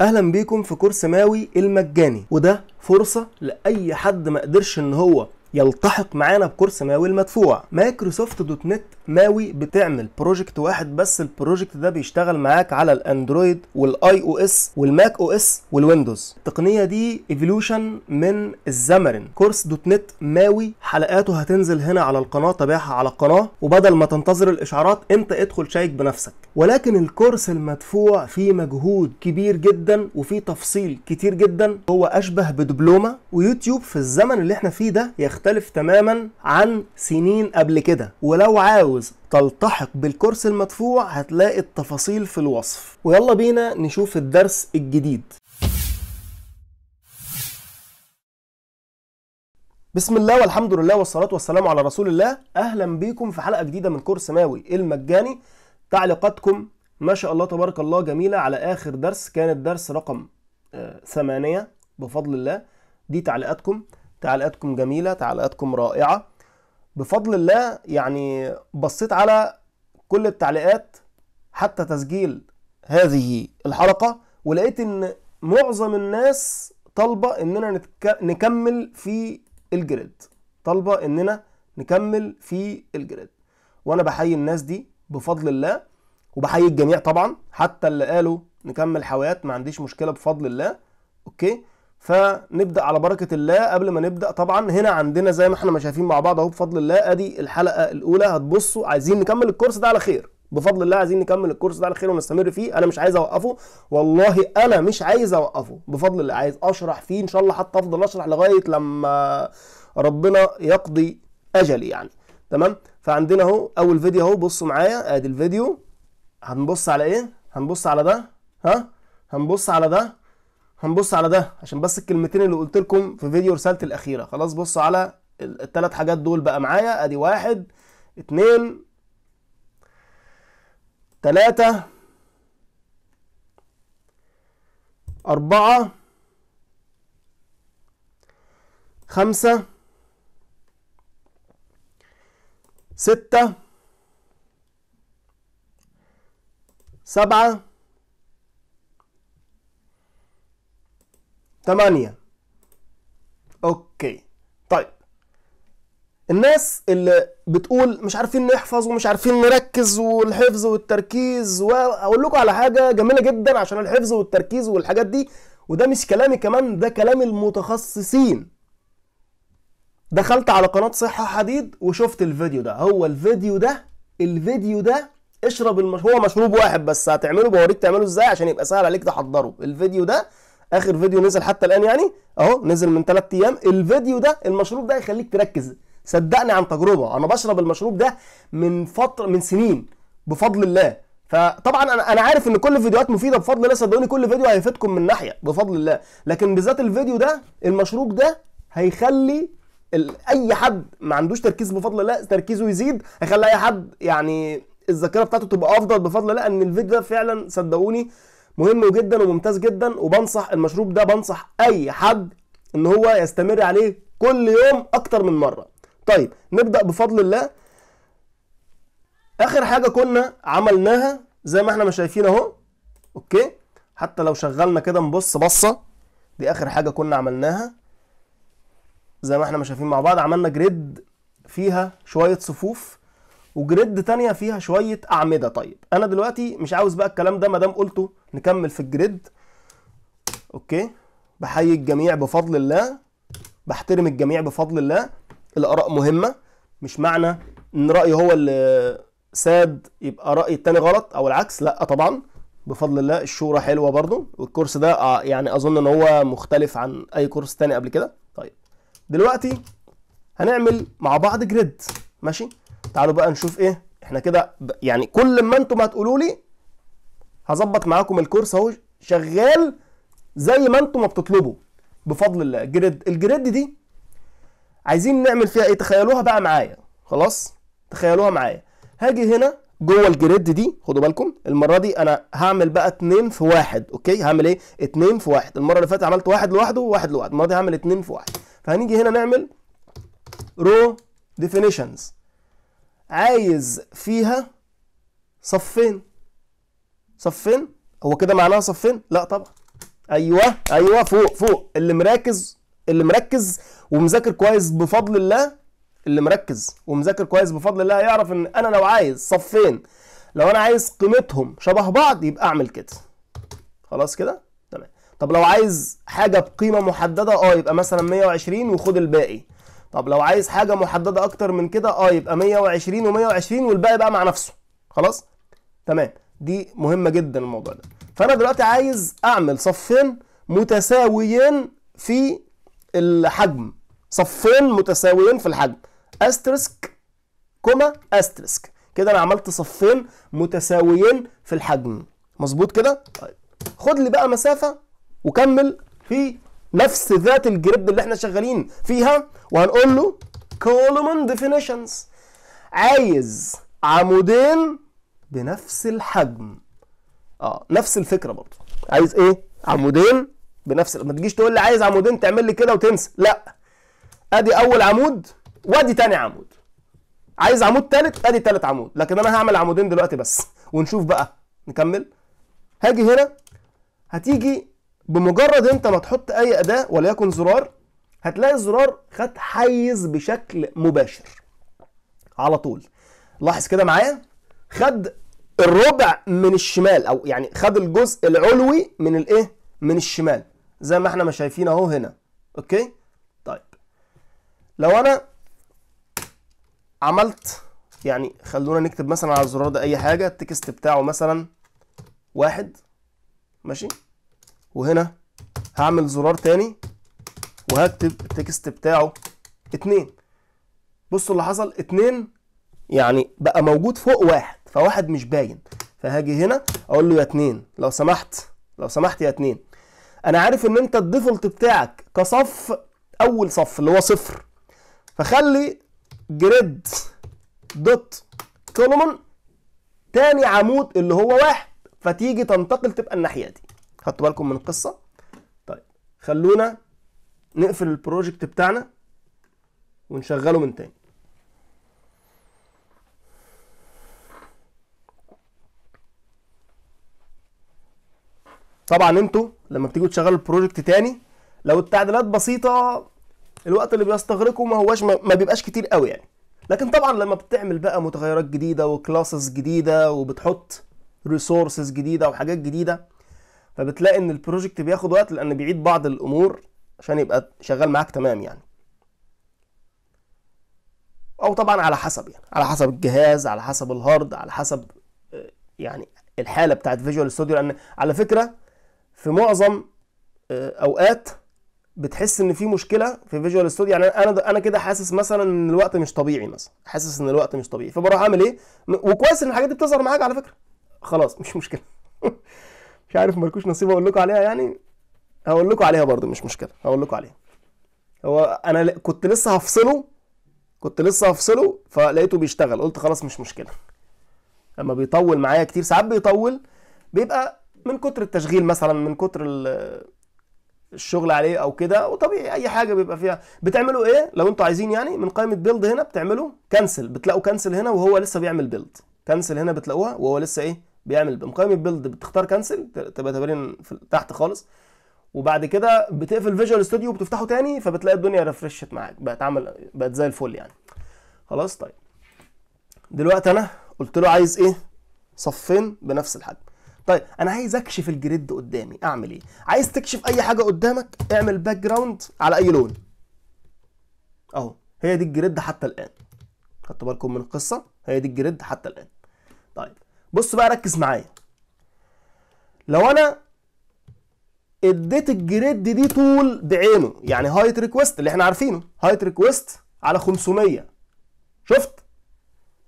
اهلا بيكم في كورس ماوي المجاني وده فرصه لاي حد مقدرش ان هو يلتحق معانا بكورس ماوي المدفوع مايكروسوفت دوت نت ماوي بتعمل بروجكت واحد بس البروجكت ده بيشتغل معاك على الاندرويد والاي او اس والماك او اس والويندوز التقنيه دي ايفولوشن من الزمرن كورس دوت نت ماوي حلقاته هتنزل هنا على القناه تابعها على القناه وبدل ما تنتظر الاشعارات انت ادخل شيك بنفسك ولكن الكورس المدفوع فيه مجهود كبير جدا وفيه تفصيل كتير جدا هو اشبه بدبلومه ويوتيوب في الزمن اللي احنا فيه ده يخ بتختلف تماما عن سنين قبل كده ولو عاوز تلتحق بالكورس المدفوع هتلاقي التفاصيل في الوصف ويلا بينا نشوف الدرس الجديد بسم الله والحمد لله والصلاة والسلام على رسول الله أهلا بيكم في حلقة جديدة من كورس ماوي المجاني تعليقاتكم ما شاء الله تبارك الله جميلة على آخر درس كان الدرس رقم آه، ثمانية بفضل الله دي تعليقاتكم تعليقاتكم جميلة تعليقاتكم رائعة بفضل الله يعني بصيت على كل التعليقات حتى تسجيل هذه الحلقة ولقيت ان معظم الناس طالبة اننا نكمل في الجريد طالبة اننا نكمل في الجريد وانا بحيي الناس دي بفضل الله وبحيي الجميع طبعا حتى اللي قالوا نكمل حوايات ما عنديش مشكلة بفضل الله اوكي فنبدا على بركه الله قبل ما نبدا طبعا هنا عندنا زي ما احنا ما شايفين مع بعض اهو بفضل الله ادي الحلقه الاولى هتبصوا عايزين نكمل الكورس ده على خير بفضل الله عايزين نكمل الكورس ده على خير ونستمر فيه انا مش عايز اوقفه والله انا مش عايز اوقفه بفضل الله عايز اشرح فيه ان شاء الله حتى افضل اشرح لغايه لما ربنا يقضي اجلي يعني تمام فعندنا اهو اول فيديو اهو بصوا معايا ادي الفيديو هنبص على ايه هنبص على ده ها هنبص على ده هنبص على ده عشان بس الكلمتين اللي قلت لكم في فيديو رسالتي الاخيره خلاص بصوا على الثلاث حاجات دول بقى معايا ادي واحد اتنين تلاتة أربعة خمسة ستة سبعة 8 اوكي طيب الناس اللي بتقول مش عارفين نحفظ ومش عارفين نركز والحفظ والتركيز واقول لكم على حاجه جميله جدا عشان الحفظ والتركيز والحاجات دي وده مش كلامي كمان ده كلام المتخصصين دخلت على قناه صحه حديد وشفت الفيديو ده هو الفيديو ده الفيديو ده اشرب المش... هو مشروب واحد بس هتعمله بوريك تعمله ازاي عشان يبقى سهل عليك تحضره الفيديو ده اخر فيديو نزل حتى الان يعني اهو نزل من ثلاث ايام الفيديو ده المشروب ده يخليك تركز صدقني عن تجربه انا بشرب المشروب ده من فتره من سنين بفضل الله فطبعا انا انا عارف ان كل الفيديوهات مفيده بفضل الله صدقوني كل فيديو هيفيدكم من ناحيه بفضل الله لكن بالذات الفيديو ده المشروب ده هيخلي اي حد ما عندوش تركيز بفضل الله تركيزه يزيد هيخلي اي حد يعني الذاكره بتاعته تبقى افضل بفضل الله ان الفيديو ده فعلا صدقوني مهم جدا وممتاز جدا وبنصح المشروب ده بنصح اي حد ان هو يستمر عليه كل يوم اكتر من مره طيب نبدا بفضل الله اخر حاجه كنا عملناها زي ما احنا ما شايفين اهو اوكي حتى لو شغلنا كده نبص بصه دي اخر حاجه كنا عملناها زي ما احنا ما شايفين مع بعض عملنا جريد فيها شويه صفوف وجريد تانية فيها شوية أعمدة طيب أنا دلوقتي مش عاوز بقى الكلام ده مدام قلته نكمل في الجريد أوكي بحيي الجميع بفضل الله بحترم الجميع بفضل الله الآراء مهمة مش معنى إن رأيي هو اللي ساد يبقى رأي التاني غلط أو العكس لأ طبعا بفضل الله الشورى حلوة برضو والكورس ده آه، يعني أظن إن هو مختلف عن أي كورس تاني قبل كده طيب دلوقتي هنعمل مع بعض جريد ماشي تعالوا بقى نشوف ايه احنا كده يعني كل ما انتم هتقولوا لي هظبط معاكم الكورس اهو شغال زي ما انتم ما بتطلبوا بفضل الله الجريد الجريد دي عايزين نعمل فيها ايه تخيلوها بقى معايا خلاص تخيلوها معايا هاجي هنا جوه الجريد دي خدوا بالكم المره دي انا هعمل بقى اتنين في واحد اوكي هعمل ايه اتنين في واحد المره اللي فاتت عملت واحد لوحده وواحد لوحده المره دي هعمل اتنين في واحد فهنيجي هنا نعمل رو ديفينيشنز عايز فيها صفين صفين هو كده معناها صفين لا طبعا ايوه ايوه فوق فوق اللي مركز اللي مركز ومذاكر كويس بفضل الله اللي مركز ومذاكر كويس بفضل الله هيعرف ان انا لو عايز صفين لو انا عايز قيمتهم شبه بعض يبقى اعمل كده خلاص كده تمام طب لو عايز حاجه بقيمه محدده اه يبقى مثلا 120 وخد الباقي طب لو عايز حاجه محدده اكتر من كده اه يبقى 120 و120 والباقي بقى مع نفسه خلاص تمام دي مهمه جدا الموضوع ده فانا دلوقتي عايز اعمل صفين متساويين في الحجم صفين متساويين في الحجم استرسك كوما استرسك كده انا عملت صفين متساويين في الحجم مظبوط كده طيب خد لي بقى مسافه وكمل في نفس ذات الجريد اللي احنا شغالين فيها وهنقول له كولومن ديفينيشنز عايز عمودين بنفس الحجم اه نفس الفكره برضه عايز ايه عمودين بنفس ما تجيش تقول لي عايز عمودين تعمل لي كده وتنسى لا ادي اول عمود وادي تاني عمود عايز عمود تالت ادي تالت عمود لكن انا هعمل عمودين دلوقتي بس ونشوف بقى نكمل هاجي هنا هتيجي بمجرد انت ما تحط اي اداه وليكن زرار هتلاقي الزرار خد حيز بشكل مباشر على طول لاحظ كده معايا خد الربع من الشمال او يعني خد الجزء العلوي من الايه من الشمال زي ما احنا ما شايفين اهو هنا اوكي طيب لو انا عملت يعني خلونا نكتب مثلا على الزرار ده اي حاجه التكست بتاعه مثلا واحد ماشي وهنا هعمل زرار تاني وهكتب التكست بتاعه اتنين بصوا اللي حصل اتنين يعني بقى موجود فوق واحد فواحد مش باين فهاجي هنا اقول له يا اتنين لو سمحت لو سمحت يا اتنين انا عارف ان انت الديفولت بتاعك كصف اول صف اللي هو صفر فخلي جريد دوت كولومن تاني عمود اللي هو واحد فتيجي تنتقل تبقى الناحيه دي خدتوا بالكم من القصه طيب خلونا نقفل البروجكت بتاعنا ونشغله من تاني طبعا انتوا لما بتيجوا تشغلوا البروجكت تاني لو التعديلات بسيطه الوقت اللي بيستغرقه ما هواش ما بيبقاش كتير قوي يعني لكن طبعا لما بتعمل بقى متغيرات جديده وكلاسز جديده وبتحط ريسورسز جديده وحاجات جديده فبتلاقي ان البروجكت بياخد وقت لان بيعيد بعض الامور عشان يبقى شغال معاك تمام يعني او طبعا على حسب يعني على حسب الجهاز على حسب الهارد على حسب آه، يعني الحاله بتاعت فيجوال ستوديو لان على فكره في معظم آه، اوقات بتحس ان في مشكله في فيجوال ستوديو يعني انا انا كده حاسس مثلا ان الوقت مش طبيعي مثلا حاسس ان الوقت مش طبيعي فبروح اعمل ايه وكويس ان الحاجات دي بتظهر معاك على فكره خلاص مش مشكله مش عارف مالكوش نصيب اقول لكم عليها يعني هقول لكم عليها برضو مش مشكله هقول لكم عليها هو انا كنت لسه هفصله كنت لسه هفصله فلقيته بيشتغل قلت خلاص مش مشكله لما بيطول معايا كتير ساعات بيطول بيبقى من كتر التشغيل مثلا من كتر الشغل عليه او كده وطبيعي اي حاجه بيبقى فيها بتعملوا ايه لو انتوا عايزين يعني من قائمه بيلد هنا بتعملوا كنسل بتلاقوا كنسل هنا وهو لسه بيعمل بيلد كنسل هنا بتلاقوها وهو لسه ايه بيعمل بمقيمه البيلد بتختار كانسل تبقى تمارين تحت خالص وبعد كده بتقفل فيجوال ستوديو وبتفتحه تاني فبتلاقي الدنيا ريفرشت معاك بقت عمل بقت زي الفل يعني خلاص طيب دلوقتي انا قلت له عايز ايه صفين بنفس الحجم طيب انا عايز اكشف الجريد قدامي اعمل ايه عايز تكشف اي حاجه قدامك اعمل باك جراوند على اي لون اهو هي دي الجريد حتى الان خدتوا بالكم من القصه هي دي الجريد حتى الان بص بقى ركز معايا لو انا اديت الجريد دي طول بعينه يعني هايت ريكويست اللي احنا عارفينه هايت ريكويست على 500 شفت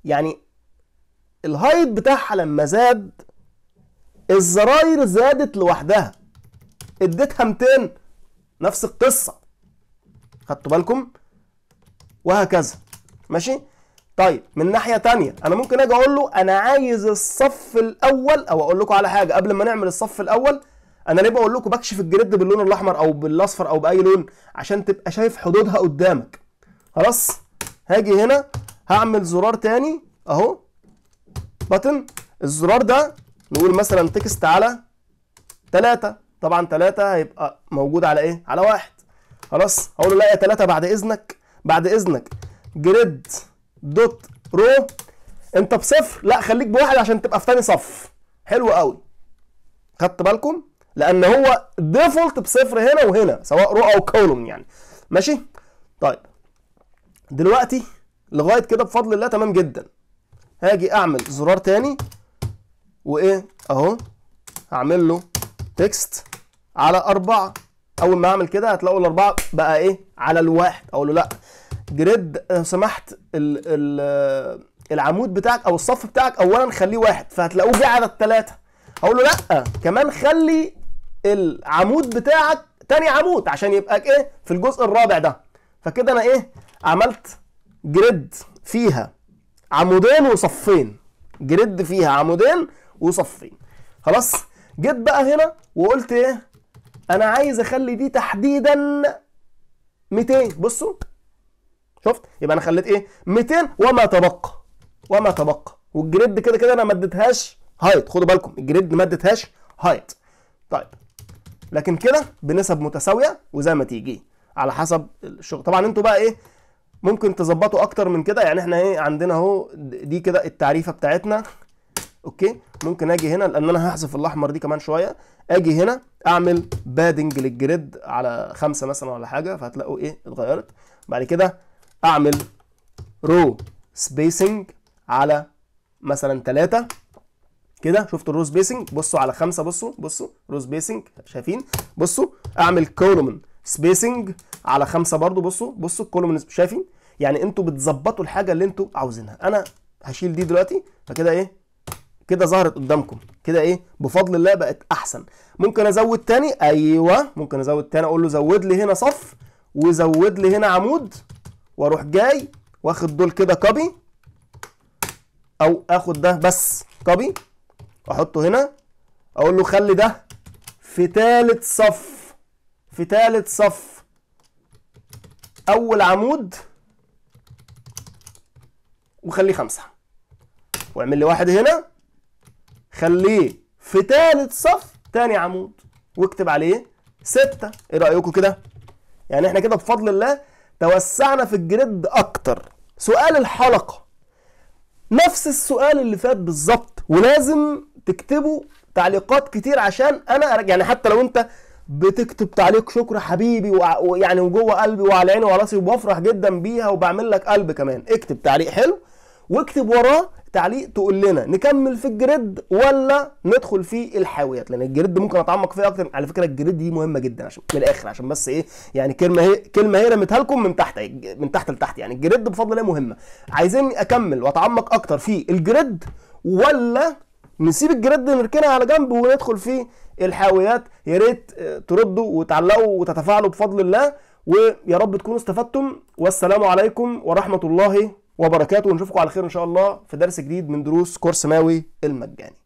يعني الهايت بتاعها لما زاد الزراير زادت لوحدها اديتها 200 نفس القصه خدتوا بالكم وهكذا ماشي طيب من ناحيه ثانيه انا ممكن اجي اقول له انا عايز الصف الاول او اقول لكم على حاجه قبل ما نعمل الصف الاول انا ليه بقول لكم بكشف الجريد باللون الاحمر او بالاصفر او باي لون عشان تبقى شايف حدودها قدامك خلاص هاجي هنا هعمل زرار تاني اهو بتن الزرار ده نقول مثلا تكست على ثلاثة طبعا ثلاثة هيبقى موجود على ايه على واحد خلاص اقول له لا يا ثلاثة بعد اذنك بعد اذنك جريد دوت رو انت بصفر لا خليك بواحد عشان تبقى في ثاني صف حلو قوي خدت بالكم لان هو ديفولت بصفر هنا وهنا سواء رو او كولوم يعني ماشي طيب دلوقتي لغايه كده بفضل الله تمام جدا هاجي اعمل زرار تاني وايه اهو هعمل له تكست على أربعة أول ما أعمل كده هتلاقوا الأربعة بقى إيه على الواحد أقول له لأ جريد آه، سمحت الـ الـ آه، العمود بتاعك او الصف بتاعك اولا خليه واحد فهتلاقوه جه على الثلاثه هقول له لا كمان خلي العمود بتاعك تاني عمود عشان يبقى ايه في الجزء الرابع ده فكده انا ايه عملت جريد فيها عمودين وصفين جريد فيها عمودين وصفين خلاص جيت بقى هنا وقلت ايه انا عايز اخلي دي تحديدا 200 بصوا شفت يبقى انا خليت ايه 200 وما تبقى وما تبقى والجريد كده كده انا ما اديتهاش هايت خدوا بالكم الجريد ما اديتهاش هايت طيب لكن كده بنسب متساويه وزي ما تيجي على حسب الشغل طبعا انتوا بقى ايه ممكن تظبطوا اكتر من كده يعني احنا ايه عندنا اهو دي كده التعريفه بتاعتنا اوكي ممكن اجي هنا لان انا هحذف الاحمر دي كمان شويه اجي هنا اعمل بادنج للجريد على خمسة مثلا ولا حاجه فهتلاقوا ايه اتغيرت بعد كده اعمل رو سبيسنج على مثلا 3 كده شفتوا الرو سبيسنج بصوا على 5 بصوا بصوا رو سبيسنج شايفين بصوا اعمل كولومن سبيسنج على 5 برضو بصوا بصوا الكولومن شايفين يعني انتوا بتظبطوا الحاجه اللي انتوا عاوزينها انا هشيل دي دلوقتي فكده ايه كده ظهرت قدامكم كده ايه بفضل الله بقت احسن ممكن ازود تاني ايوه ممكن ازود تاني اقول له زود لي هنا صف وزود لي هنا عمود واروح جاي واخد دول كده كوبي او اخد ده بس كوبي احطه هنا اقول له خلي ده في ثالث صف في ثالث صف اول عمود وخليه خمسة واعمل لي واحد هنا خليه في ثالث صف تاني عمود واكتب عليه ستة ايه رأيكم كده يعني احنا كده بفضل الله توسعنا في الجريد اكتر سؤال الحلقه نفس السؤال اللي فات بالظبط ولازم تكتبوا تعليقات كتير عشان انا يعني حتى لو انت بتكتب تعليق شكر حبيبي ويعني وجوه قلبي وعلى عيني وعلى راسي وبفرح جدا بيها وبعمل لك قلب كمان اكتب تعليق حلو واكتب وراه تعليق تقول لنا نكمل في الجريد ولا ندخل في الحاويات لان الجريد ممكن اتعمق فيه اكتر على فكره الجريد دي مهمه جدا عشان من الاخر عشان بس ايه يعني كلمه هي كلمه هي رميتها لكم من تحت من تحت لتحت يعني الجريد بفضل الله مهمه عايزين اكمل واتعمق اكتر في الجريد ولا نسيب الجريد نركنها على جنب وندخل في الحاويات يا ريت آه، تردوا وتعلقوا وتتفاعلوا بفضل الله ويا رب تكونوا استفدتم والسلام عليكم ورحمه الله وبركاته ونشوفكم على خير ان شاء الله في درس جديد من دروس كورس ماوي المجاني